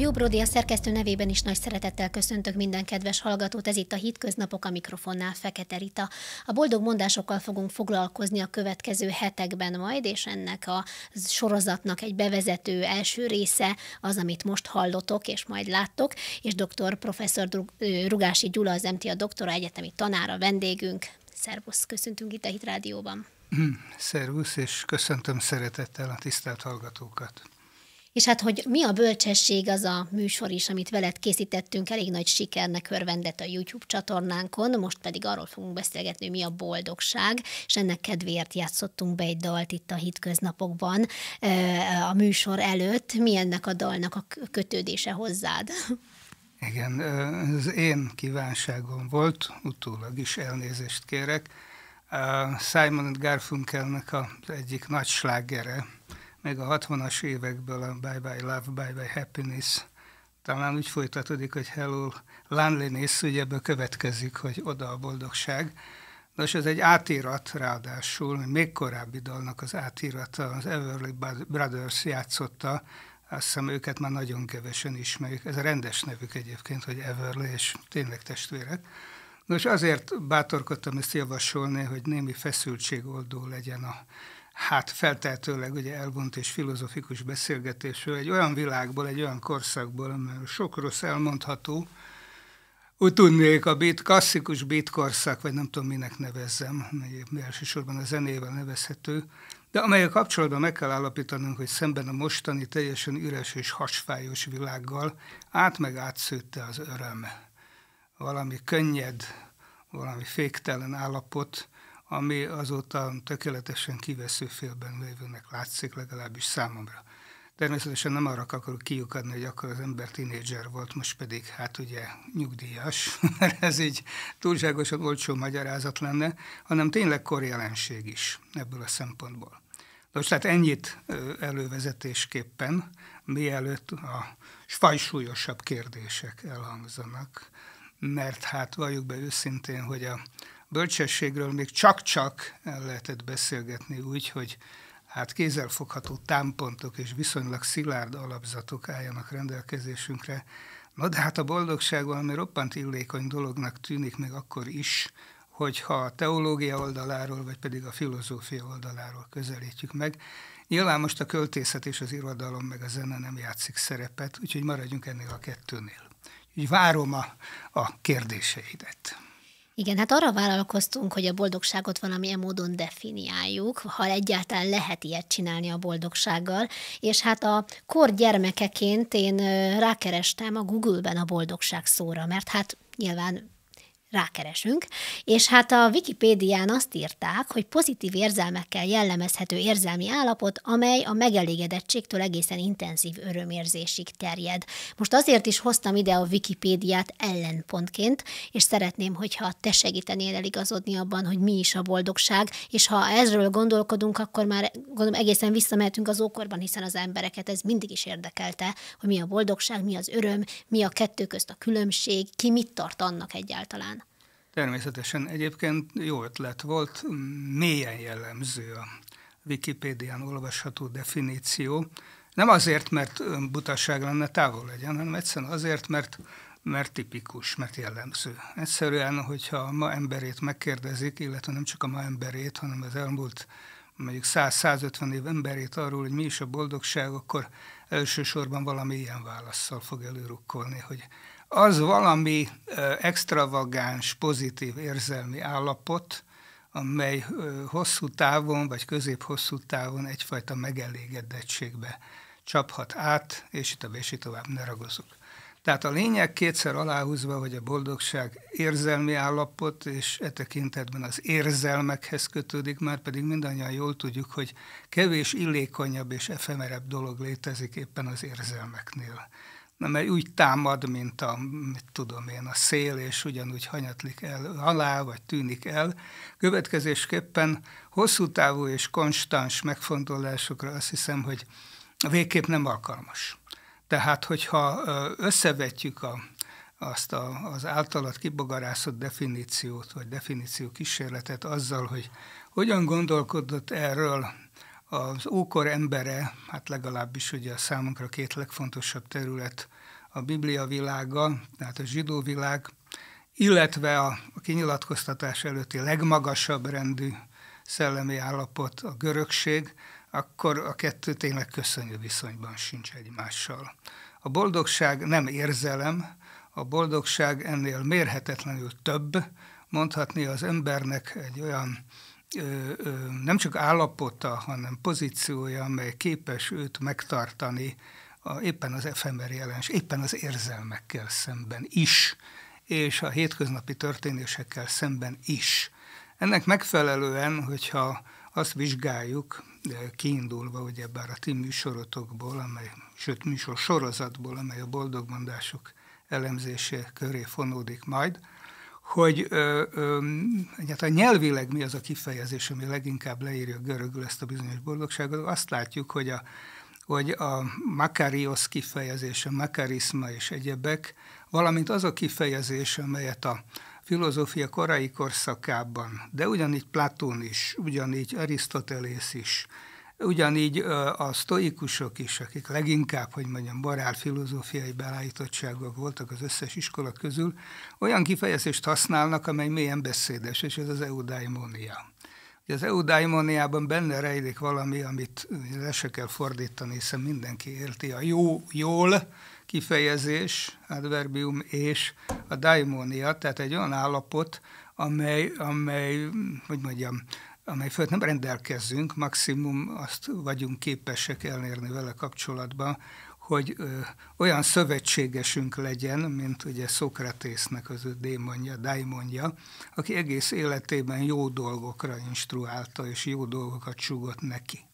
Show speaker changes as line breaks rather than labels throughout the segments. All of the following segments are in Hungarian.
Jó Brody a szerkesztő nevében is nagy szeretettel köszöntök minden kedves hallgatót, ez itt a Hitköznapok a mikrofonnál Fekete Rita. A boldog mondásokkal fogunk foglalkozni a következő hetekben majd, és ennek a sorozatnak egy bevezető első része az, amit most hallotok és majd láttok, és dr. professzor Rugási Gyula az MTA doktora, egyetemi tanára vendégünk. Szervusz, köszöntünk itt a Hit Rádióban.
Szervusz, és köszöntöm szeretettel a tisztelt hallgatókat.
És hát, hogy mi a bölcsesség, az a műsor is, amit veled készítettünk, elég nagy sikernek örvendett a YouTube csatornánkon, most pedig arról fogunk beszélgetni, hogy mi a boldogság, és ennek kedvéért játszottunk be egy dalt itt a hitköznapokban a műsor előtt. Mi ennek a dalnak a kötődése hozzád?
Igen, az én kívánságom volt, utólag is elnézést kérek, Simon Garfunkelnek az egyik nagy slágere, meg a 60-as évekből a Bye Bye Love, Bye Bye Happiness, talán úgy folytatódik, hogy Hello Loneliness, ugye ebből következik, hogy oda a boldogság. Nos, ez egy átírat ráadásul, még korábbi dalnak az átirata, az Everly Brothers játszotta, azt hiszem őket már nagyon kevesen ismerjük. Ez a rendes nevük egyébként, hogy Everly, és tényleg testvérek. Nos, azért bátorkodtam ezt javasolni, hogy némi feszültségoldó legyen a hát feltehetőleg ugye elvont és filozofikus beszélgetésről, egy olyan világból, egy olyan korszakból, amely sok rossz elmondható, úgy tudnék a beat, klasszikus beat korszak, vagy nem tudom minek nevezzem, mely elsősorban a zenével nevezhető, de amely a kapcsolatban meg kell állapítanunk, hogy szemben a mostani teljesen üres és hasfájós világgal át meg átszőtte az öröm. Valami könnyed, valami féktelen állapot, ami azóta tökéletesen kivesző félben lévőnek látszik, legalábbis számomra. Természetesen nem arra akarok kiukadni, hogy akkor az ember tinédzser volt, most pedig hát ugye nyugdíjas, mert ez így túlságosan olcsó magyarázat lenne, hanem tényleg korjelenség is ebből a szempontból. most, tehát ennyit elővezetésképpen, mielőtt a fajsúlyosabb kérdések elhangzanak, mert hát valljuk be őszintén, hogy a bölcsességről még csak-csak el lehetett beszélgetni úgy, hogy hát kézzelfogható támpontok és viszonylag szilárd alapzatok álljanak rendelkezésünkre. Na de hát a boldogság valami roppant illékony dolognak tűnik még akkor is, hogyha a teológia oldaláról, vagy pedig a filozófia oldaláról közelítjük meg. Nyilván most a költészet és az irodalom meg a zene nem játszik szerepet, úgyhogy maradjunk ennél a kettőnél. Úgy várom a, a kérdéseidet.
Igen, hát arra vállalkoztunk, hogy a boldogságot valamilyen módon definiáljuk, ha egyáltalán lehet ilyet csinálni a boldogsággal, és hát a kor gyermekeként én rákerestem a Google-ben a boldogság szóra, mert hát nyilván rákeresünk, és hát a Wikipédián azt írták, hogy pozitív érzelmekkel jellemezhető érzelmi állapot, amely a megelégedettségtől egészen intenzív örömérzésig terjed. Most azért is hoztam ide a Wikipédiát ellenpontként, és szeretném, hogyha te segítenél eligazodni abban, hogy mi is a boldogság, és ha ezről gondolkodunk, akkor már gondolom egészen visszamehetünk az ókorban, hiszen az embereket ez mindig is érdekelte, hogy mi a boldogság, mi az öröm, mi a kettő közt a különbség, ki mit tart annak egyáltalán.
Természetesen egyébként jó ötlet volt, mélyen jellemző a Wikipédián olvasható definíció. Nem azért, mert butaság lenne, távol legyen, hanem egyszerűen azért, mert, mert tipikus, mert jellemző. Egyszerűen, hogyha a ma emberét megkérdezik, illetve nem csak a ma emberét, hanem az elmúlt mondjuk 100-150 év emberét arról, hogy mi is a boldogság, akkor elsősorban valami ilyen válaszsal fog előrukkolni, hogy az valami extravagáns, pozitív érzelmi állapot, amely hosszú távon vagy közép-hosszú távon egyfajta megelégedettségbe csaphat át, és itt a így tovább ne ragozok. Tehát a lényeg kétszer aláhúzva, hogy a boldogság érzelmi állapot, és e tekintetben az érzelmekhez kötődik, már pedig mindannyian jól tudjuk, hogy kevés illékonyabb és efemerebb dolog létezik éppen az érzelmeknél. Na, mert úgy támad, mint a, mit tudom én, a szél, és ugyanúgy hanyatlik el alá, vagy tűnik el. Következésképpen hosszú távú és konstans megfontolásokra azt hiszem, hogy végképp nem alkalmas. Tehát, hogyha összevetjük a, azt a, az általad kibogarászott definíciót, vagy definíció kísérletet azzal, hogy hogyan gondolkodott erről az ókor embere, hát legalábbis ugye a számunkra két legfontosabb terület a Biblia világa, tehát a zsidó világ, illetve a, a kinyilatkoztatás előtti legmagasabb rendű szellemi állapot a görögség, akkor a kettő tényleg köszönő viszonyban sincs egymással. A boldogság nem érzelem, a boldogság ennél mérhetetlenül több, mondhatni az embernek egy olyan nem csak állapota, hanem pozíciója, amely képes őt megtartani a, éppen az efemer jelens, éppen az érzelmekkel szemben is, és a hétköznapi történésekkel szemben is. Ennek megfelelően, hogyha azt vizsgáljuk, kiindulva ugye bár a ti műsorotokból, amely, sőt műsor sorozatból, amely a boldogmondások elemzése köré fonódik majd, hogy ö, ö, hát a nyelvileg mi az a kifejezés, ami leginkább leírja görögül ezt a bizonyos boldogságot, azt látjuk, hogy a, hogy a kifejezés kifejezése, makarisma és egyebek, valamint az a kifejezés, amelyet a filozófia korai korszakában, de ugyanígy Platón is, ugyanígy Arisztotelész is, Ugyanígy a sztoikusok is, akik leginkább, hogy mondjam, barál filozófiai beállítottságok voltak az összes iskola közül, olyan kifejezést használnak, amely mélyen beszédes, és ez az eudaimonia. Az eudaimoniában benne rejlik valami, amit le se kell fordítani, hiszen mindenki érti. A jó, jól kifejezés, adverbium, és a daimonia, tehát egy olyan állapot, amely, amely hogy mondjam, amely fölött nem rendelkezzünk, maximum azt vagyunk képesek elérni vele kapcsolatban, hogy ö, olyan szövetségesünk legyen, mint ugye Szokratésznek az ő démonja, daimonja, aki egész életében jó dolgokra instruálta, és jó dolgokat csúgott neki.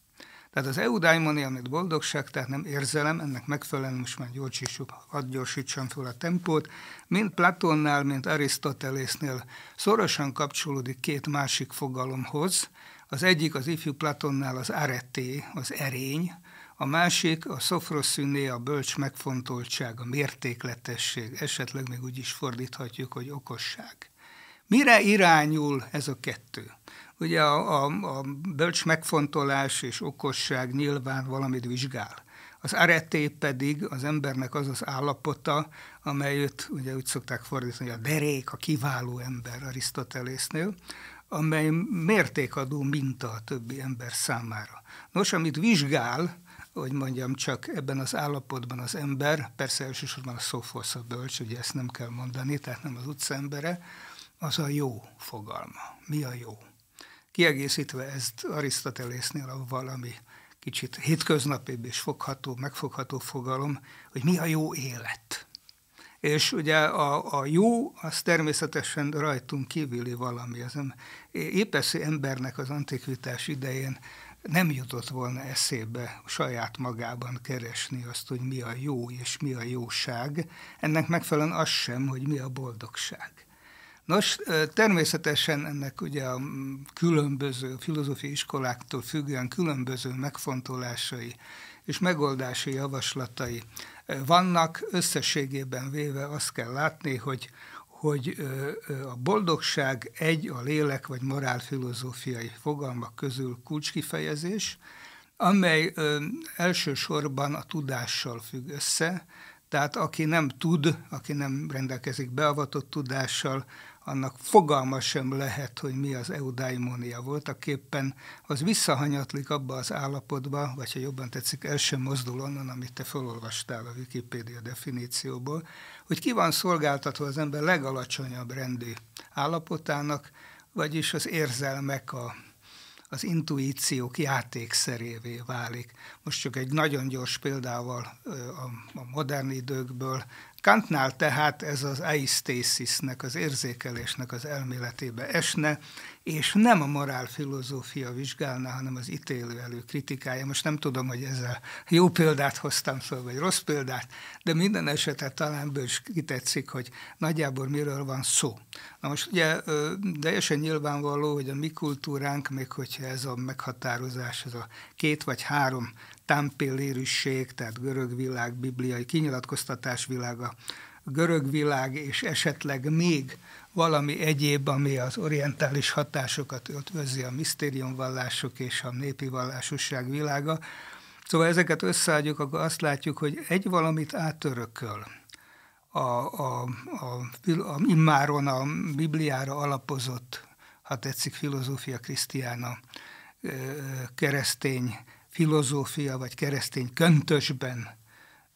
Tehát az eudaimonia, amit boldogság, tehát nem érzelem, ennek megfelelően most már gyorsítsuk, hadd gyorsítsam fel a tempót, mint Platonnál, mint Arisztotelésznél szorosan kapcsolódik két másik fogalomhoz. Az egyik az ifjú Platonnál az areté, az erény, a másik a szofroszűné, a bölcs megfontoltság, a mértékletesség, esetleg még úgy is fordíthatjuk, hogy okosság. Mire irányul ez a kettő? Ugye a, a, a bölcs megfontolás és okosság nyilván valamit vizsgál. Az areté pedig az embernek az az állapota, amely őt ugye úgy szokták fordítani, a derék, a kiváló ember Arisztotelésznél, amely mértékadó minta a többi ember számára. Nos, amit vizsgál, hogy mondjam, csak ebben az állapotban az ember, persze elsősorban a szófosz a bölcs, ugye ezt nem kell mondani, tehát nem az utcembere, az a jó fogalma. Mi a jó? kiegészítve ezt Arisztotelésznél a valami kicsit hétköznapibb és fogható, megfogható fogalom, hogy mi a jó élet. És ugye a, a jó, az természetesen rajtunk kívüli valami. Az épeszi embernek az antikvitás idején nem jutott volna eszébe saját magában keresni azt, hogy mi a jó és mi a jóság. Ennek megfelelően az sem, hogy mi a boldogság. Nos, természetesen ennek ugye a különböző filozófiai iskoláktól függően különböző megfontolásai és megoldási javaslatai vannak. Összességében véve azt kell látni, hogy hogy a boldogság egy a lélek vagy morál filozófiai fogalmak közül kulcskifejezés, amely elsősorban a tudással függ össze, tehát aki nem tud, aki nem rendelkezik beavatott tudással, annak fogalma sem lehet, hogy mi az eudaimonia volt, aképpen az visszahanyatlik abba az állapotba, vagy ha jobban tetszik, el sem mozdul onnan, amit te felolvastál a Wikipédia definícióból, hogy ki van szolgáltatva az ember legalacsonyabb rendű állapotának, vagyis az érzelmek, a, az intuíciók játékszerévé válik. Most csak egy nagyon gyors példával a modern időkből Kantnál tehát ez az aisztészisznek, az érzékelésnek az elméletébe esne, és nem a morál filozófia vizsgálná, hanem az ítélő elő kritikája. Most nem tudom, hogy ezzel jó példát hoztam föl, vagy rossz példát, de minden esetet talán bős kitetszik, hogy nagyjából miről van szó. Na most ugye teljesen nyilvánvaló, hogy a mi kultúránk, még hogyha ez a meghatározás, ez a két vagy három támpillérűség, tehát görög világ, bibliai kinyilatkoztatás világa, görög világ, és esetleg még valami egyéb, ami az orientális hatásokat ötvözi a misztériumvallások és a népi vallásosság világa. Szóval ezeket összeadjuk, akkor azt látjuk, hogy egy valamit átörököl a, a, a, a immáron a Bibliára alapozott, ha tetszik, filozófia krisztiána keresztény filozófia vagy keresztény köntösben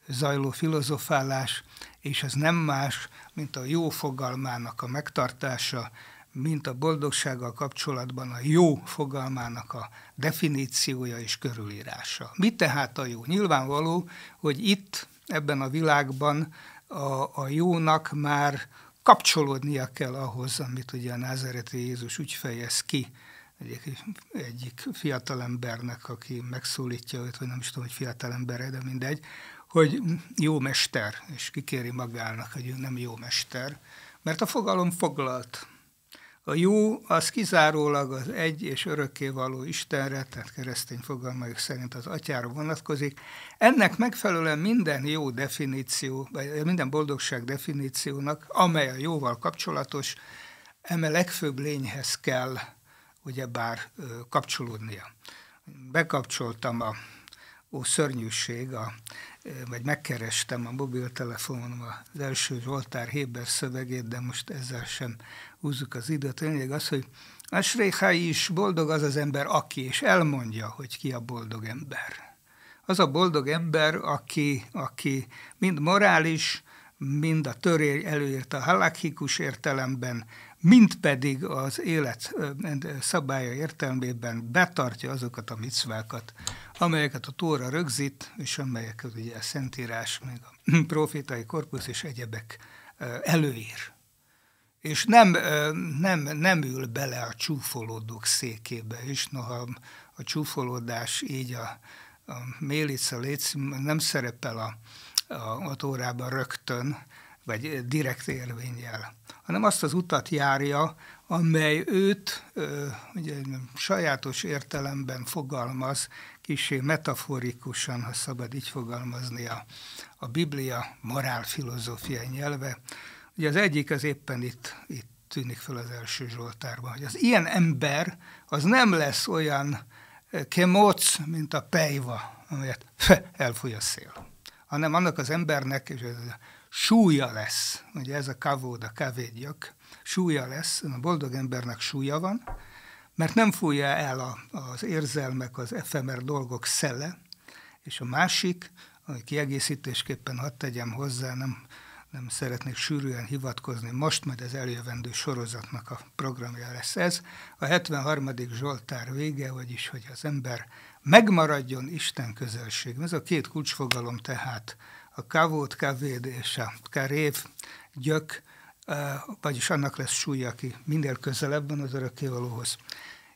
zajló filozofálás, és ez nem más, mint a jó fogalmának a megtartása, mint a boldogsággal kapcsolatban a jó fogalmának a definíciója és körülírása. Mi tehát a jó? Nyilvánvaló, hogy itt, ebben a világban a, a jónak már kapcsolódnia kell ahhoz, amit ugye a názereti Jézus úgy fejez ki, egyik, egyik fiatalembernek, aki megszólítja őt, vagy nem is tudom, hogy fiatalembere, de mindegy, hogy jó mester, és kikéri magának, hogy ő nem jó mester, mert a fogalom foglalt. A jó az kizárólag az egy és örökké való Istenre, tehát keresztény fogalmaik szerint az atyára vonatkozik. Ennek megfelelően minden jó definíció, vagy minden boldogság definíciónak, amely a jóval kapcsolatos, eme legfőbb lényhez kell ugyebár kapcsolódnia. Bekapcsoltam a ó, szörnyűség, a, vagy megkerestem a mobiltelefonon az első Zsoltár Héber szövegét, de most ezzel sem húzzuk az időt. Lényeg az, hogy a Sréhá is boldog az az ember, aki, és elmondja, hogy ki a boldog ember. Az a boldog ember, aki, aki mind morális, mind a előírt előírta halakhikus értelemben, mint pedig az élet szabálya értelmében betartja azokat a micvákat, amelyeket a Tóra rögzít, és amelyeket ugye a Szentírás, meg a profétai korpusz és egyebek előír. És nem, nem, nem ül bele a csúfolódók székébe, és noha a csúfolódás így a, a Mélica nem szerepel a, a, a tórában rögtön, vagy direkt érvényel, hanem azt az utat járja, amely őt ugye, sajátos értelemben fogalmaz, kisé metaforikusan, ha szabad így fogalmazni, a, a Biblia morálfilozófiai nyelve. Ugye az egyik az éppen itt, itt tűnik fel az első Zsoltárban, hogy az ilyen ember az nem lesz olyan kemóc, mint a pejva, amelyet elfúj a szél, hanem annak az embernek, és ez a súlya lesz, ugye ez a kavód, a kavédjak, súlya lesz, a boldog embernek súlya van, mert nem fújja el a, az érzelmek, az efemer dolgok szelle, és a másik, ami kiegészítésképpen hadd tegyem hozzá, nem, nem szeretnék sűrűen hivatkozni most, majd az eljövendő sorozatnak a programja lesz ez. A 73. Zsoltár vége, vagyis, hogy az ember megmaradjon Isten közelség. Ez a két kulcsfogalom tehát a kavót a karév, gyök, vagyis annak lesz súlya, aki minél közelebb van az örökkévalóhoz,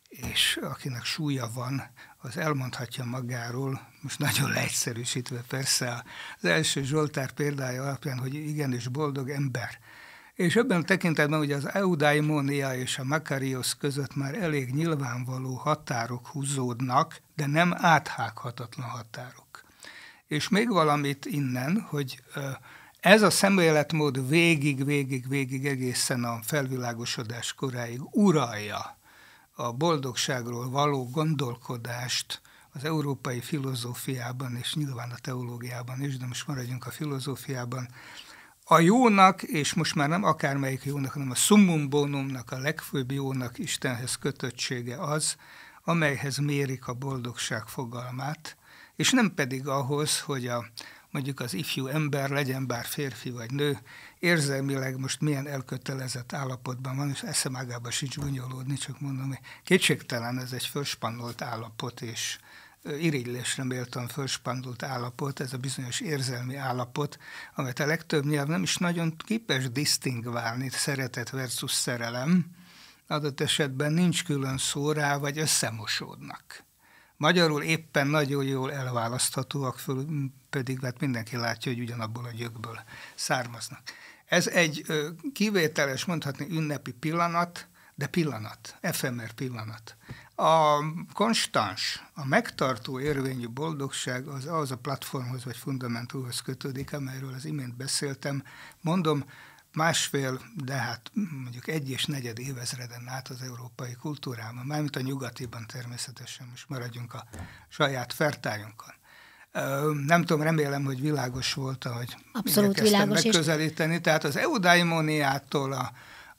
és akinek súlya van, az elmondhatja magáról, most nagyon leegyszerűsítve persze az első Zsoltár példája alapján, hogy igenis boldog ember. És ebben a tekintetben hogy az eudaimonia és a makarios között már elég nyilvánvaló határok húzódnak, de nem áthághatatlan határok. És még valamit innen, hogy ez a szemléletmód végig, végig, végig egészen a felvilágosodás koráig uralja a boldogságról való gondolkodást az európai filozófiában, és nyilván a teológiában is, de most maradjunk a filozófiában, a jónak, és most már nem akármelyik jónak, hanem a summum bonumnak, a legfőbb jónak Istenhez kötöttsége az, amelyhez mérik a boldogság fogalmát, és nem pedig ahhoz, hogy a, mondjuk az ifjú ember, legyen bár férfi vagy nő, érzelmileg most milyen elkötelezett állapotban van, és eszemágába sincs gúnyolódni, csak mondom, hogy kétségtelen ez egy felspannolt állapot, és irigylésre méltan felspannolt állapot, ez a bizonyos érzelmi állapot, amelyet a legtöbb nyelv nem is nagyon képes disztingválni, szeretet versus szerelem, adott esetben nincs külön szórá vagy összemosódnak. Magyarul éppen nagyon jól elválaszthatóak, föl, pedig hát mindenki látja, hogy ugyanabból a gyökből származnak. Ez egy kivételes, mondhatni ünnepi pillanat, de pillanat, efemer pillanat. A konstans, a megtartó érvényű boldogság az, az a platformhoz vagy fundamentumhoz kötődik, amelyről az imént beszéltem. Mondom, másfél, de hát mondjuk egy és negyed évezreden át az európai kultúrában, mármint a nyugatiban természetesen, most maradjunk a saját fertájunkon. Nem tudom, remélem, hogy világos volt, ahogy Abszolút világos megközelíteni. És... Tehát az eudaimoniától a,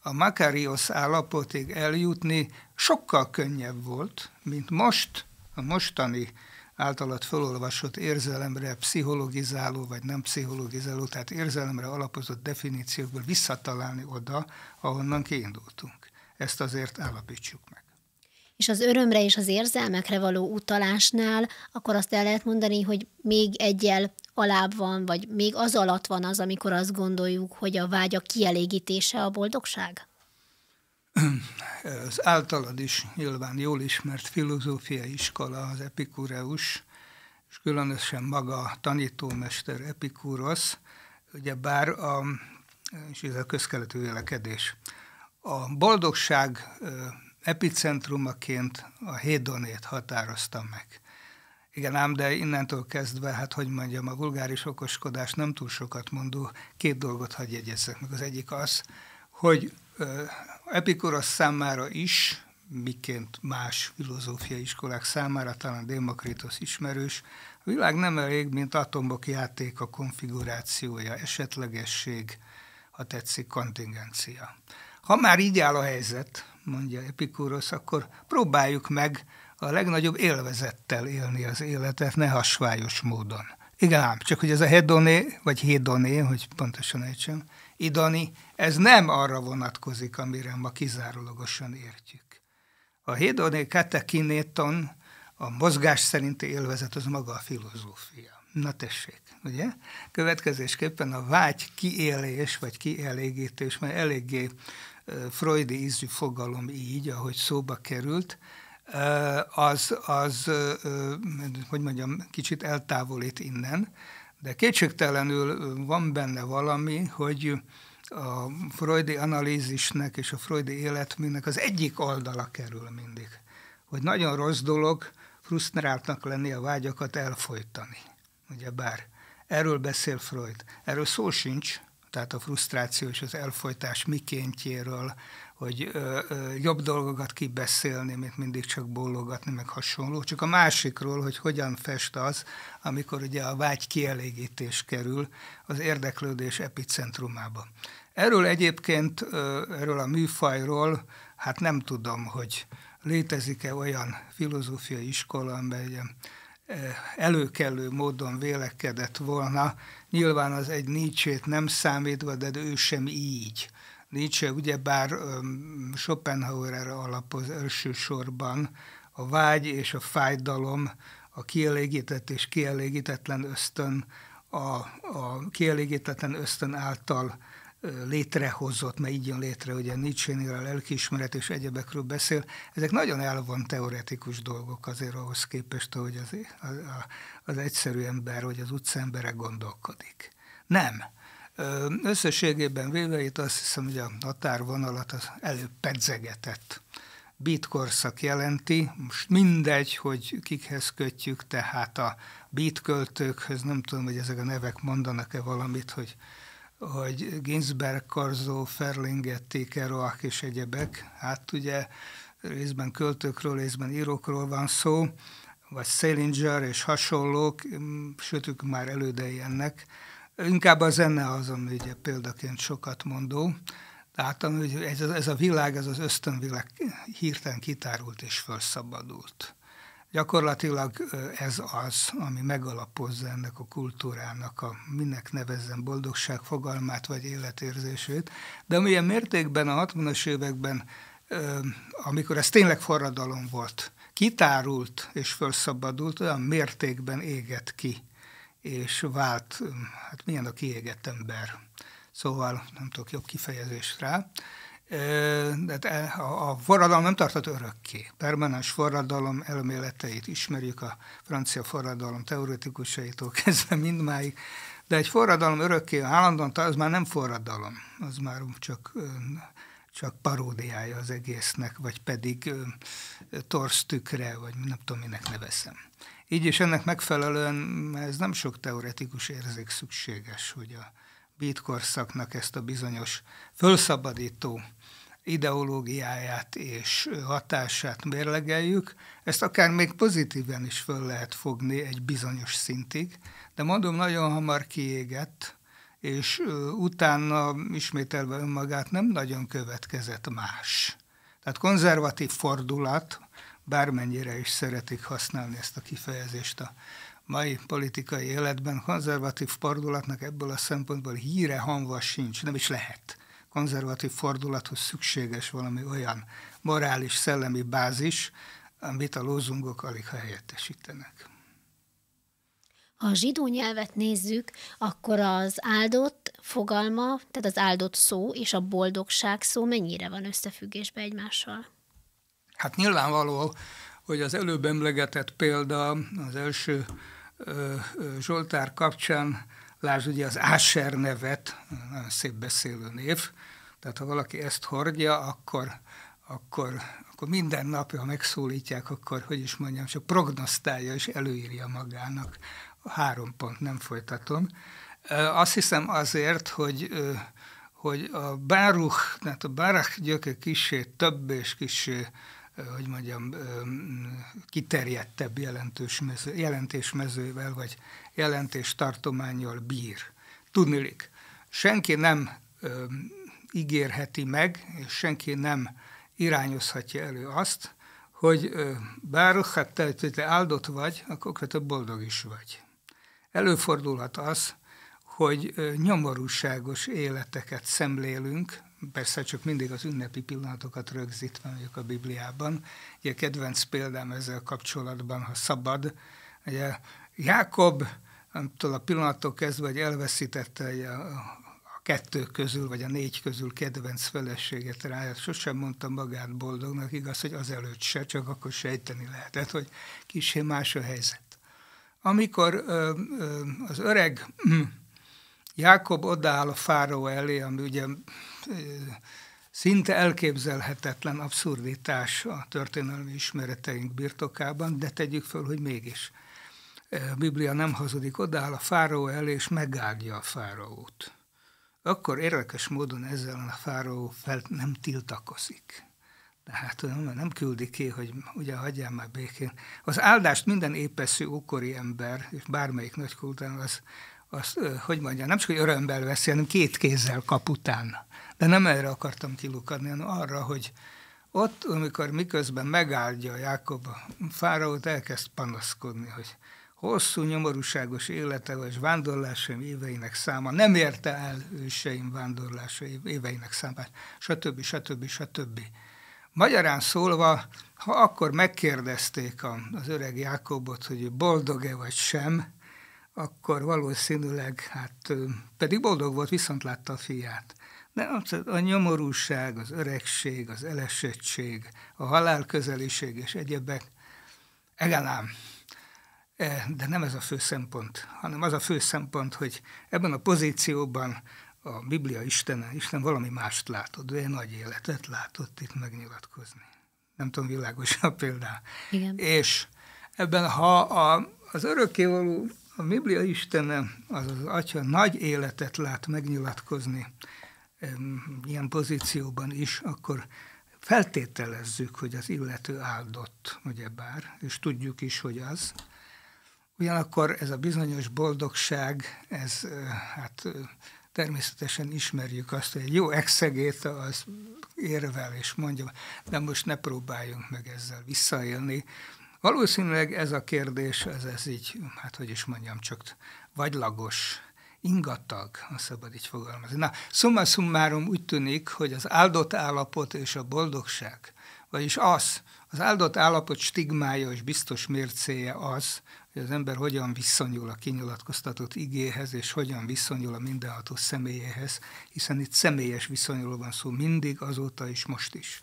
a Makarios állapotig eljutni sokkal könnyebb volt, mint most, a mostani általad felolvasott érzelemre, pszichologizáló vagy nem pszichologizáló, tehát érzelemre alapozott definíciókból visszatalálni oda, ahonnan kiindultunk. Ezt azért állapítsuk meg.
És az örömre és az érzelmekre való utalásnál, akkor azt el lehet mondani, hogy még egyel alább van, vagy még az alatt van az, amikor azt gondoljuk, hogy a vágya kielégítése a boldogság?
az általad is nyilván jól ismert filozófiai iskola, az epikureus, és különösen maga a tanítómester Epikurosz, ugye bár a, és ez a közkeletű vélekedés, a boldogság epicentrumaként a hédonét határozta meg. Igen ám, de innentől kezdve, hát hogy mondjam, a vulgáris okoskodás nem túl sokat mondó két dolgot hagy jegyezzek meg. Az egyik az, hogy Epikorosz számára is, miként más filozófiai iskolák számára, talán Demakritos ismerős, a világ nem elég, mint atombok játéka konfigurációja, esetlegesség, ha tetszik, kontingencia. Ha már így áll a helyzet, mondja Epikurosz, akkor próbáljuk meg a legnagyobb élvezettel élni az életet, ne hasvályos módon. Igen ám, csak hogy ez a hedoné, vagy hédoné, hogy pontosan értsem, idani, ez nem arra vonatkozik, amire ma kizárólagosan értjük. A hédoné katekinéton a mozgás szerinti élvezet az maga a filozófia. Na tessék, ugye? Következésképpen a vágy kiélés vagy kielégítés, mert eléggé freudi ízű fogalom így, ahogy szóba került, az, az hogy mondjam, kicsit eltávolít innen, de kétségtelenül van benne valami, hogy a freudi analízisnek és a freudi életműnek az egyik oldala kerül mindig. Hogy nagyon rossz dolog frusztráltnak lenni a vágyakat elfolytani. Ugye bár erről beszél Freud. Erről szó sincs, tehát a frusztráció és az elfolytás mikéntjéről, hogy ö, ö, jobb dolgokat kibeszélni, mint mindig csak bólogatni, meg hasonló, csak a másikról, hogy hogyan fest az, amikor ugye a vágy kielégítés kerül az érdeklődés epicentrumába. Erről egyébként, ö, erről a műfajról, hát nem tudom, hogy létezik-e olyan filozófiai iskola, amely előkelő módon vélekedett volna, nyilván az egy nincsét nem számítva, de ő sem így. Nietzsche ugyebár Schopenhauerre alapoz elsősorban a vágy és a fájdalom, a kielégített és kielégítetlen ösztön, a, a kielégítetlen ösztön által létrehozott, mert így jön létre, ugye Nietzsche-nél a lelkiismeret és egyebekről beszél, ezek nagyon elvon teoretikus dolgok azért ahhoz képest, hogy az, az, az egyszerű ember, vagy az utcembere gondolkodik. Nem. Összességében véve itt azt hiszem, hogy a határvonalat az előbb pedzegetett beat korszak jelenti. Most mindegy, hogy kikhez kötjük, tehát a beat költőkhöz, nem tudom, hogy ezek a nevek mondanak-e valamit, hogy, hogy Ginsberg, Karzó, Ferlingetti, Kerouac és egyebek. Hát ugye részben költőkről, részben írókról van szó, vagy Salinger és hasonlók, sőt, ők már elődei ennek Inkább a zene az, ami ugye példaként sokat mondó. Láttam, hogy ez, ez a világ, ez az ösztönvilág hirtelen kitárult és felszabadult. Gyakorlatilag ez az, ami megalapozza ennek a kultúrának, a minek nevezzen boldogság fogalmát vagy életérzését, de amilyen mértékben a 60-as években, amikor ez tényleg forradalom volt, kitárult és felszabadult, olyan mértékben éget ki és vált, hát milyen a kiégett ember. Szóval nem tudok jobb kifejezést rá. De hát e, a forradalom nem tartott örökké. Permanens forradalom elméleteit ismerjük a francia forradalom teoretikusaitól kezdve mindmáig, de egy forradalom örökké állandóan, az már nem forradalom, az már csak csak paródiája az egésznek, vagy pedig torsztükre, vagy nem tudom, minek nevezem. Így és ennek megfelelően ez nem sok teoretikus érzék szükséges, hogy a korszaknak ezt a bizonyos fölszabadító ideológiáját és hatását mérlegeljük, ezt akár még pozitíven is föl lehet fogni egy bizonyos szintig, de mondom, nagyon hamar kiégett, és utána ismételve önmagát nem nagyon következett más. Tehát konzervatív fordulat, bármennyire is szeretik használni ezt a kifejezést a mai politikai életben, konzervatív fordulatnak ebből a szempontból híre hanva sincs, nem is lehet. Konzervatív fordulathoz szükséges valami olyan morális, szellemi bázis, amit a lózungok alig helyettesítenek.
Ha a zsidó nyelvet nézzük, akkor az áldott fogalma, tehát az áldott szó és a boldogság szó mennyire van összefüggésben egymással?
Hát nyilvánvaló, hogy az előbb emlegetett példa az első Zsoltár kapcsán, lásd ugye az Áser nevet, nagyon szép beszélő név, tehát ha valaki ezt hordja, akkor, akkor, akkor minden nap, ha megszólítják, akkor, hogy is mondjam, csak prognosztálja és előírja magának. a Három pont, nem folytatom. Azt hiszem azért, hogy hogy a báruk, tehát a Bárach gyöke kisé több és kisé hogy mondjam, kiterjedtebb jelentősmező, jelentésmezővel vagy jelentéstartományjal bír. Tudnilik, senki nem ö, ígérheti meg, és senki nem irányozhatja elő azt, hogy ö, bár hát te, te, te áldott vagy, akkor te boldog is vagy. Előfordulhat az, hogy ö, nyomorúságos életeket szemlélünk, persze csak mindig az ünnepi pillanatokat rögzítve mondjuk a Bibliában. Ugye kedvenc példám ezzel kapcsolatban, ha szabad, ugye Jákob amtól a pillanattól kezdve, hogy elveszítette ugye, a kettő közül, vagy a négy közül kedvenc feleséget rá. Sosem mondtam magát boldognak, igaz, hogy az előtt se, csak akkor sejteni lehetett, hogy kicsi más a helyzet. Amikor ö, ö, az öreg Jákob odáll a fáró elé, ami ugye szinte elképzelhetetlen abszurditás a történelmi ismereteink birtokában, de tegyük föl, hogy mégis. A Biblia nem hazudik, odáll a fáró elé, és megáldja a fáraót. Akkor érdekes módon ezzel a fáraó fel nem tiltakozik. Tehát nem küldi ki, hogy ugye hagyjál már békén. Az áldást minden épeszű, ókori ember, és bármelyik nagykultán az azt, hogy mondjam, nem csak hogy örömbel veszi, hanem két kézzel kap utána. De nem erre akartam kilukadni, hanem arra, hogy ott, amikor miközben megáldja a Jákob fáraót, elkezd panaszkodni, hogy hosszú nyomorúságos élete és vándorlásaim éveinek száma, nem érte el őseim vándorlása éveinek számát, stb. stb. stb. Magyarán szólva, ha akkor megkérdezték az öreg Jákobot, hogy boldog-e vagy sem, akkor valószínűleg, hát pedig boldog volt, viszont látta a fiát. De a nyomorúság, az öregség, az elesettség, a halál közeliség és egyebek, egelám. E, de nem ez a fő szempont, hanem az a fő szempont, hogy ebben a pozícióban a Biblia Istene, Isten valami mást látott, olyan nagy életet látott itt megnyilatkozni. Nem tudom, világos a példá. Igen. És ebben, ha a, az örökkévaló a Biblia Istene, az az Atya nagy életet lát megnyilatkozni ilyen pozícióban is, akkor feltételezzük, hogy az illető áldott, ugye bár, és tudjuk is, hogy az. Ugyanakkor ez a bizonyos boldogság, ez hát természetesen ismerjük azt, hogy egy jó exegéta az érvel és mondja, de most ne próbáljunk meg ezzel visszaélni, Valószínűleg ez a kérdés, ez, ez így, hát hogy is mondjam, csak vagylagos, ingatag, ha szabad így fogalmazni. Na, summa summarum úgy tűnik, hogy az áldott állapot és a boldogság, vagyis az, az áldott állapot stigmája és biztos mércéje az, hogy az ember hogyan viszonyul a kinyilatkoztatott igéhez, és hogyan viszonyul a mindenható személyéhez, hiszen itt személyes viszonyról van szó mindig, azóta is, most is.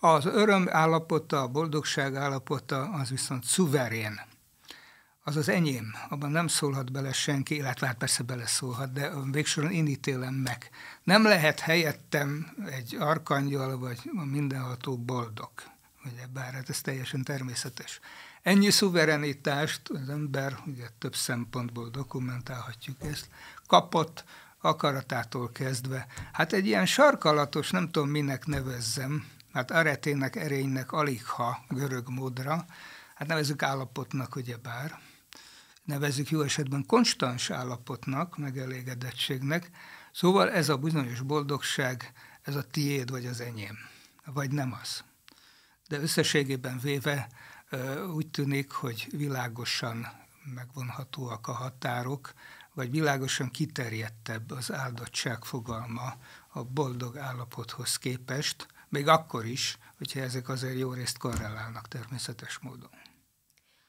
Az öröm állapota, a boldogság állapota az viszont szuverén. Az az enyém, abban nem szólhat bele senki, illetve hát persze beleszólhat, de végsősorban én ítélem meg. Nem lehet helyettem egy arkangyal vagy a mindenható boldog. Ugye, bár hát ez teljesen természetes. Ennyi szuverenitást az ember, ugye több szempontból dokumentálhatjuk ezt, kapott akaratától kezdve. Hát egy ilyen sarkalatos, nem tudom minek nevezzem, Hát aretének, erénynek alig ha görög módra, hát nevezük állapotnak ugyebár, nevezük jó esetben konstans állapotnak, megelégedettségnek, szóval ez a bizonyos boldogság, ez a tiéd vagy az enyém, vagy nem az. De összességében véve úgy tűnik, hogy világosan megvonhatóak a határok, vagy világosan kiterjedtebb az áldottság fogalma a boldog állapothoz képest, még akkor is, hogyha ezek azért jó részt korrelálnak természetes módon.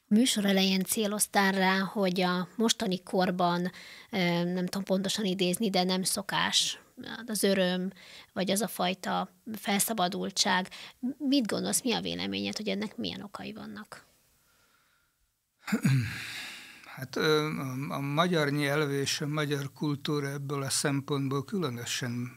A műsor elején céloztál rá, hogy a mostani korban, nem tudom pontosan idézni, de nem szokás az öröm, vagy az a fajta felszabadultság. Mit gondolsz, mi a véleményed, hogy ennek milyen okai vannak?
Hát a magyar nyelv és a magyar kultúra ebből a szempontból különösen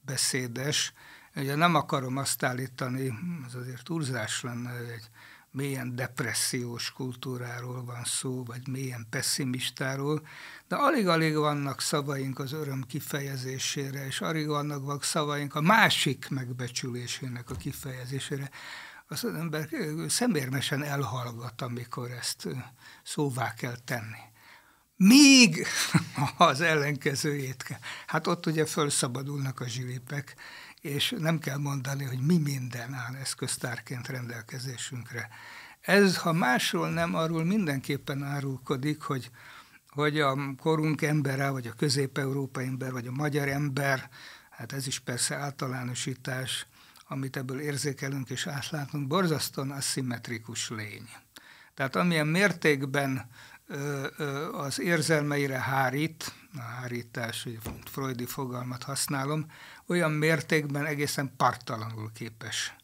beszédes, Ugye nem akarom azt állítani, az azért túlzás lenne, hogy egy mélyen depressziós kultúráról van szó, vagy mélyen pessimistáról, de alig-alig vannak szavaink az öröm kifejezésére, és alig vannak szavaink a másik megbecsülésének a kifejezésére. Azt az ember szemérmesen elhallgat, amikor ezt szóvá kell tenni. Míg az ellenkezőjét kell. Hát ott ugye fölszabadulnak a zsilipek, és nem kell mondani, hogy mi minden áll eszköztárként rendelkezésünkre. Ez, ha másról nem, arról mindenképpen árulkodik, hogy, hogy a korunk embere, vagy a közép-európai ember, vagy a magyar ember, hát ez is persze általánosítás, amit ebből érzékelünk és átlátunk, borzasztóan aszimmetrikus lény. Tehát amilyen mértékben ö, ö, az érzelmeire hárít, a hárítás, ugye freudi fogalmat használom, olyan mértékben egészen parttalanul képes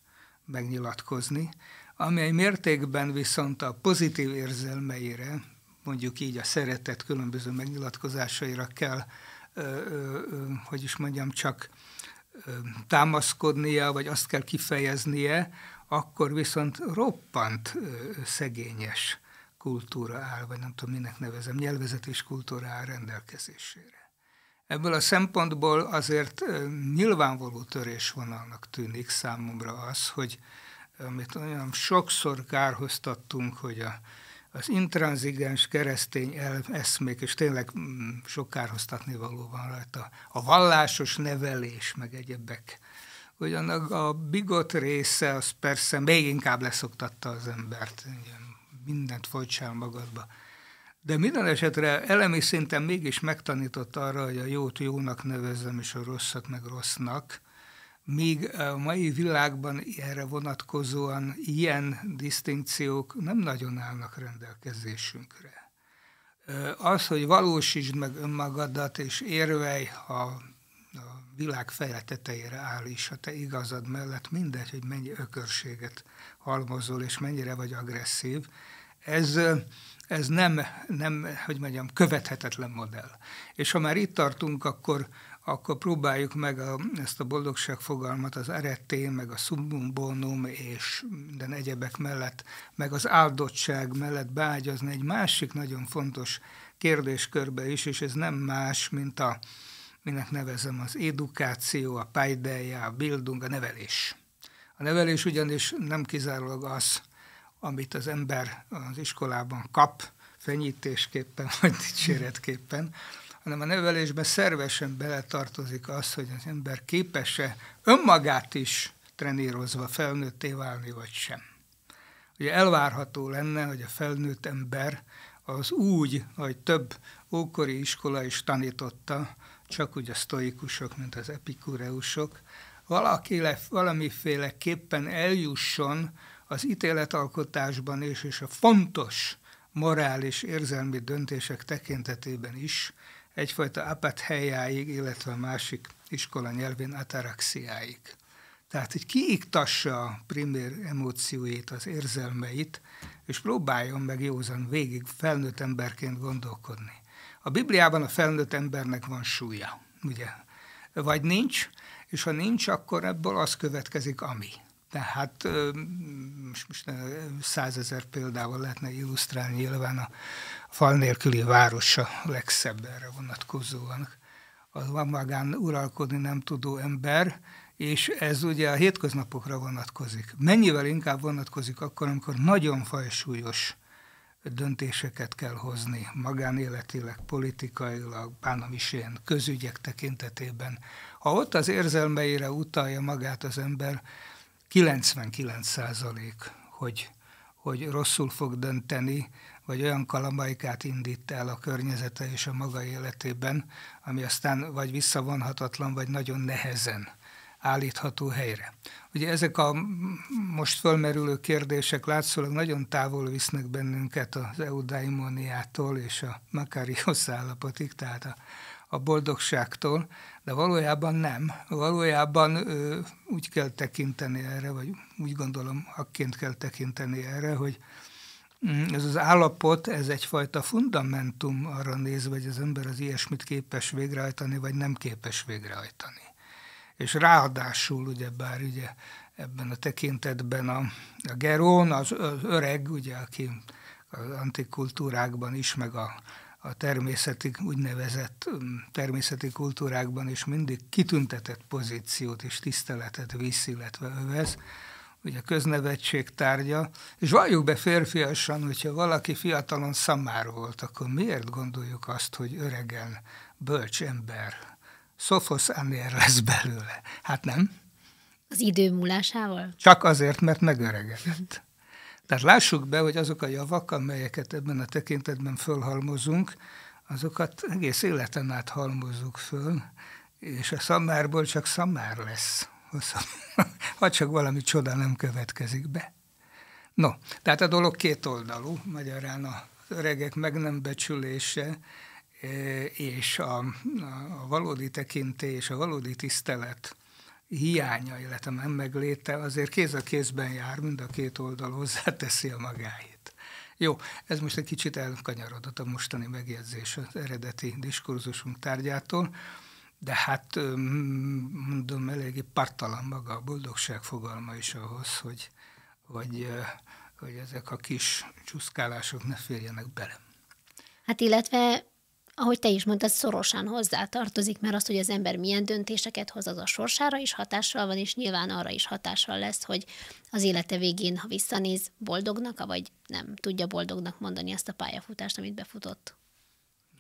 megnyilatkozni, amely mértékben viszont a pozitív érzelmeire, mondjuk így a szeretet különböző megnyilatkozásaira kell, ö, ö, hogy is mondjam, csak ö, támaszkodnia, vagy azt kell kifejeznie, akkor viszont roppant ö, szegényes kultúra áll, vagy nem tudom, minek nevezem, nyelvezet és kultúra áll rendelkezésére. Ebből a szempontból azért nyilvánvaló törésvonalnak tűnik számomra az, hogy amit olyan sokszor kárhoztattunk, hogy a, az intranzigens keresztény elv, eszmék, és tényleg mm, sok kárhoztatni való van rajta, a vallásos nevelés, meg egyebek. hogy annak a bigot része az persze még inkább leszoktatta az embert, mindent folytsál magadba de minden esetre elemi szinten mégis megtanított arra, hogy a jót jónak nevezzem, és a rosszat meg rossznak, míg a mai világban erre vonatkozóan ilyen disztinkciók nem nagyon állnak rendelkezésünkre. Az, hogy valósítsd meg önmagadat, és érvelj a, a világ feje tetejére áll is, ha te igazad mellett, mindegy, hogy mennyi ökörséget halmozol, és mennyire vagy agresszív, ez ez nem, nem, hogy mondjam, követhetetlen modell. És ha már itt tartunk, akkor, akkor próbáljuk meg a, ezt a boldogság fogalmat az eretté, meg a summum bonum és minden egyebek mellett, meg az áldottság mellett beágyazni egy másik nagyon fontos kérdéskörbe is, és ez nem más, mint a, minek nevezem, az edukáció, a paideia, a bildung, a nevelés. A nevelés ugyanis nem kizárólag az, amit az ember az iskolában kap, fenyítésképpen vagy dicséretképpen, hanem a nevelésben szervesen beletartozik az, hogy az ember képes-e önmagát is trenírozva felnőtté válni, vagy sem. Ugye elvárható lenne, hogy a felnőtt ember az úgy, hogy több ókori iskola is tanította, csak úgy a sztoikusok, mint az epikureusok, valaki le, valamiféleképpen eljusson az ítéletalkotásban és, és a fontos morális, érzelmi döntések tekintetében is egyfajta apatheljáig, illetve a másik iskola nyelvén ataraxiáig. Tehát, hogy kiiktassa a primér emócióit, az érzelmeit, és próbáljon meg józan végig felnőtt emberként gondolkodni. A Bibliában a felnőtt embernek van súlya, ugye? Vagy nincs, és ha nincs, akkor ebből az következik, ami. Tehát most, most százezer példával lehetne illusztrálni nyilván a fal nélküli város a legszebb erre vonatkozóan. Az van magán uralkodni nem tudó ember, és ez ugye a hétköznapokra vonatkozik. Mennyivel inkább vonatkozik akkor, amikor nagyon fajsúlyos döntéseket kell hozni magánéletileg, politikailag, ilyen közügyek tekintetében. Ha ott az érzelmeire utalja magát az ember, 99 hogy, hogy rosszul fog dönteni, vagy olyan kalamaikát indít el a környezete és a maga életében, ami aztán vagy visszavonhatatlan, vagy nagyon nehezen állítható helyre. Ugye ezek a most fölmerülő kérdések látszólag nagyon távol visznek bennünket az eudaimoniától és a makarihoz állapotig, tehát a, a boldogságtól, de valójában nem. Valójában ö, úgy kell tekinteni erre, vagy úgy gondolom, akként kell tekinteni erre, hogy mm, ez az állapot, ez egyfajta fundamentum arra nézve, hogy az ember az ilyesmit képes végrehajtani, vagy nem képes végrehajtani. És ráadásul, ugye bár ugye ebben a tekintetben a, a Gerón, az, az öreg, ugye, aki az antikultúrákban is, meg a a természeti, úgynevezett mm, természeti kultúrákban is mindig kitüntetett pozíciót és tiszteletet visz, illetve övez, ugye köznevetség tárgya, és valljuk be férfiasan, hogyha valaki fiatalon szamár volt, akkor miért gondoljuk azt, hogy öregen bölcs ember, szofosz ennél lesz belőle? Hát nem?
Az idő múlásával?
Csak azért, mert megöregedett. Tehát lássuk be, hogy azok a javak, amelyeket ebben a tekintetben fölhalmozunk, azokat egész életen át halmozzuk föl, és a szamárból csak szamár lesz, ha csak valami csoda nem következik be. No, tehát a dolog kétoldalú, magyarán a öregek meg nem becsülése, eh, és a, a valódi és a valódi tisztelet hiánya, illetve nem megléte azért kéz a kézben jár, mind a két oldal hozzáteszi a magáit. Jó, ez most egy kicsit elkanyarodott a mostani megjegyzés az eredeti diskurzusunk tárgyától, de hát mondom, eléggé partalan maga a boldogság fogalma is ahhoz, hogy, hogy, hogy ezek a kis csúszkálások ne férjenek bele.
Hát illetve ahogy te is mondtad, szorosan hozzátartozik, mert az, hogy az ember milyen döntéseket hoz, az a sorsára is hatással van, és nyilván arra is hatással lesz, hogy az élete végén, ha visszanéz, boldognak, vagy nem tudja boldognak mondani azt a pályafutást, amit befutott.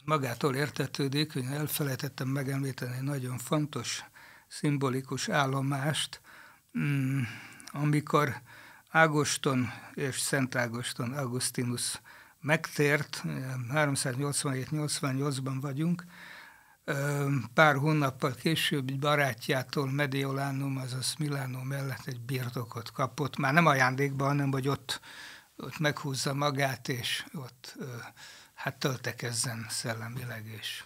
Magától értetődik, hogy elfelejtettem megemlíteni egy nagyon fontos, szimbolikus állomást, mm, amikor Ágoston és Szent Ágoston, Augustinus megtért, 387-88-ban vagyunk, pár hónappal később egy barátjától Mediolánum, azaz Milánó mellett egy birtokot kapott, már nem ajándékban, hanem hogy ott, ott meghúzza magát, és ott hát töltekezzen szellemileg is.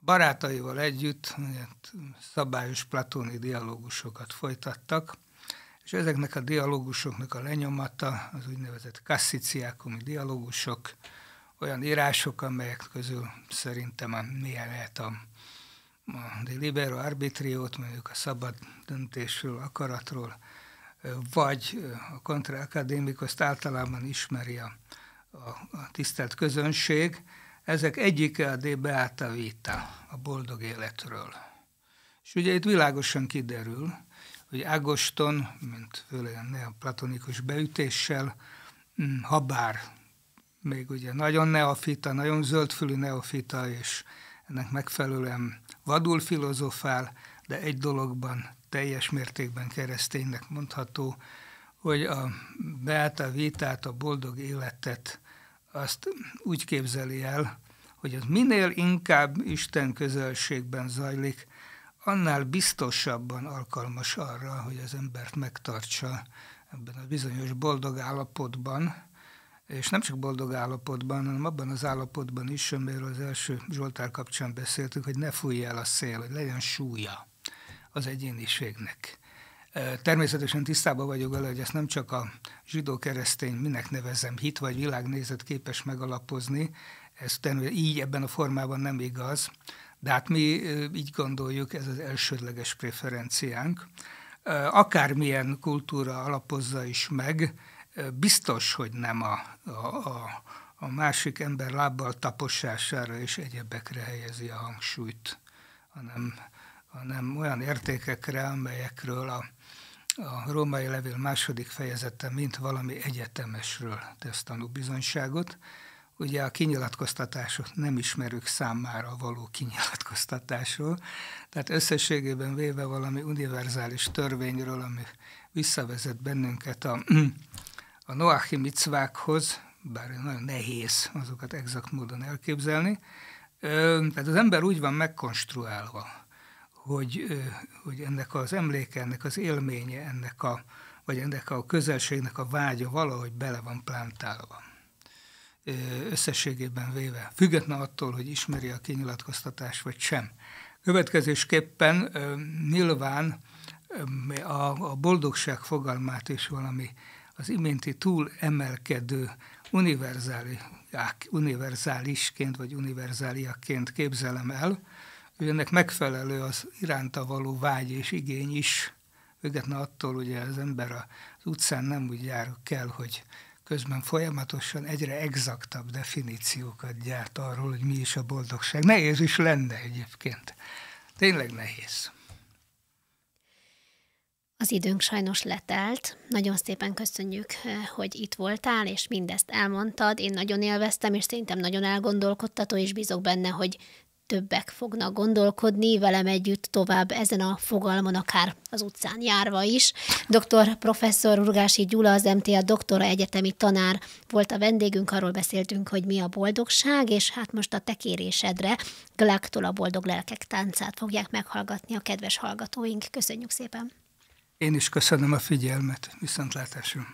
A barátaival együtt hát, szabályos platóni dialógusokat folytattak, és ezeknek a dialógusoknak a lenyomata, az úgynevezett kassziciákumi dialógusok, olyan írások, amelyek közül szerintem a milyen lehet a, a de libero arbitriót, mondjuk a szabad döntésről, akaratról, vagy a kontraakadémikuszt általában ismeri a, a, a tisztelt közönség. Ezek egyike a De Beata Vita, a boldog életről. És ugye itt világosan kiderül, hogy Ágoston, mint főleg a platonikus beütéssel, mm, ha bár még ugye nagyon neofita, nagyon zöldfülű neofita, és ennek megfelelően vadul filozofál, de egy dologban teljes mértékben kereszténynek mondható, hogy a beáta vitát, a boldog életet azt úgy képzeli el, hogy az minél inkább Isten közelségben zajlik, annál biztosabban alkalmas arra, hogy az embert megtartsa ebben a bizonyos boldog állapotban, és nem csak boldog állapotban, hanem abban az állapotban is, amiről az első Zsoltár kapcsán beszéltük, hogy ne fújja el a szél, hogy legyen súlya az egyéniségnek. Természetesen tisztában vagyok vele, hogy ezt nem csak a zsidó-keresztény, minek nevezem, hit vagy világnézet képes megalapozni, ez így ebben a formában nem igaz, de hát mi így gondoljuk, ez az elsődleges preferenciánk. Akármilyen kultúra alapozza is meg, biztos, hogy nem a, a, a, másik ember lábbal taposására és egyebekre helyezi a hangsúlyt, hanem, hanem olyan értékekre, amelyekről a, a római levél második fejezete, mint valami egyetemesről tesz tanú bizonyságot ugye a kinyilatkoztatások nem ismerők számára való kinyilatkoztatásról, tehát összességében véve valami univerzális törvényről, ami visszavezet bennünket a, a Noachi micvákhoz, bár nagyon nehéz azokat exakt módon elképzelni, tehát az ember úgy van megkonstruálva, hogy, hogy ennek az emléke, ennek az élménye, ennek a, vagy ennek a közelségnek a vágya valahogy bele van plántálva összességében véve, független attól, hogy ismeri a kinyilatkoztatás vagy sem. Következésképpen nyilván a, a boldogság fogalmát is valami az iménti túl emelkedő univerzálisként vagy univerzáliaként képzelem el, hogy ennek megfelelő az iránta való vágy és igény is, független attól hogy az ember az utcán nem úgy jár kell, hogy közben folyamatosan egyre exaktabb definíciókat gyárt arról, hogy mi is a boldogság. Nehéz is lenne egyébként. Tényleg
nehéz. Az időnk sajnos letelt. Nagyon szépen köszönjük, eh, hogy itt voltál, és mindezt elmondtad. Én nagyon élveztem, és szerintem nagyon elgondolkodtató, és bízok benne, hogy többek fognak gondolkodni velem együtt tovább ezen a fogalmon, akár az utcán járva is. Dr. professzor Urgási Gyula, az MTA doktora egyetemi tanár volt a vendégünk, arról beszéltünk, hogy mi a boldogság, és hát most a tekérésedre glaktól a Boldog Lelkek táncát fogják meghallgatni a kedves hallgatóink. Köszönjük szépen!
Én is köszönöm a figyelmet, viszontlátásra!